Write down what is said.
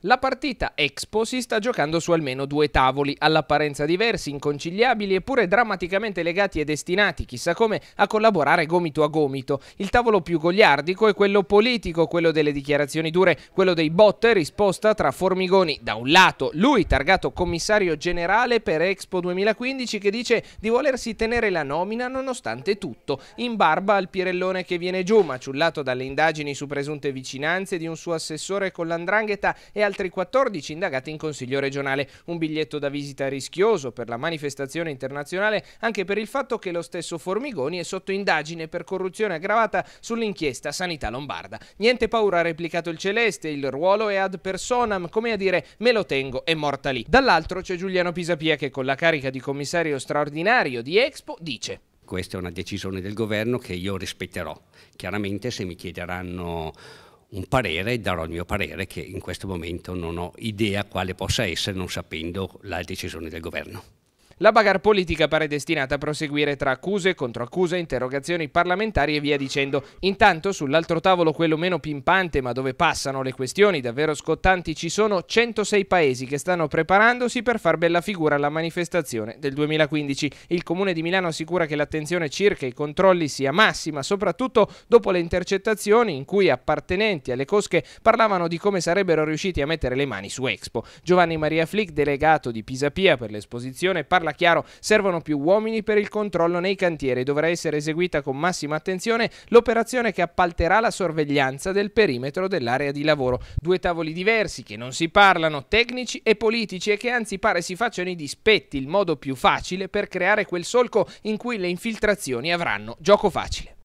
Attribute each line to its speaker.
Speaker 1: La partita Expo si sta giocando su almeno due tavoli, all'apparenza diversi, inconciliabili eppure drammaticamente legati e destinati, chissà come, a collaborare gomito a gomito. Il tavolo più goliardico è quello politico, quello delle dichiarazioni dure, quello dei botte, risposta tra Formigoni, da un lato, lui targato commissario generale per Expo 2015 che dice di volersi tenere la nomina nonostante tutto, in barba al Pirellone che viene giù, maciullato dalle indagini su presunte vicinanze di un suo assessore con l'andrangheta e altri 14 indagati in Consiglio regionale. Un biglietto da visita rischioso per la manifestazione internazionale anche per il fatto che lo stesso Formigoni è sotto indagine per corruzione aggravata sull'inchiesta Sanità Lombarda. Niente paura ha replicato il Celeste, il ruolo è ad personam, come a dire me lo tengo, è morta lì. Dall'altro c'è Giuliano Pisapia che con la carica di commissario straordinario di Expo dice
Speaker 2: questa è una decisione del governo che io rispetterò. Chiaramente se mi chiederanno un parere e darò il mio parere che in questo momento non ho idea quale possa essere non sapendo la decisione del governo.
Speaker 1: La bagarre politica pare destinata a proseguire tra accuse, controaccuse, interrogazioni parlamentari e via dicendo. Intanto sull'altro tavolo, quello meno pimpante ma dove passano le questioni davvero scottanti, ci sono 106 paesi che stanno preparandosi per far bella figura alla manifestazione del 2015. Il Comune di Milano assicura che l'attenzione circa i controlli sia massima, soprattutto dopo le intercettazioni in cui appartenenti alle cosche parlavano di come sarebbero riusciti a mettere le mani su Expo. Giovanni Maria Flick, delegato di Pisapia per l'esposizione, parla parla chiaro, servono più uomini per il controllo nei cantieri. Dovrà essere eseguita con massima attenzione l'operazione che appalterà la sorveglianza del perimetro dell'area di lavoro. Due tavoli diversi che non si parlano, tecnici e politici e che anzi pare si facciano i dispetti, il modo più facile per creare quel solco in cui le infiltrazioni avranno gioco facile.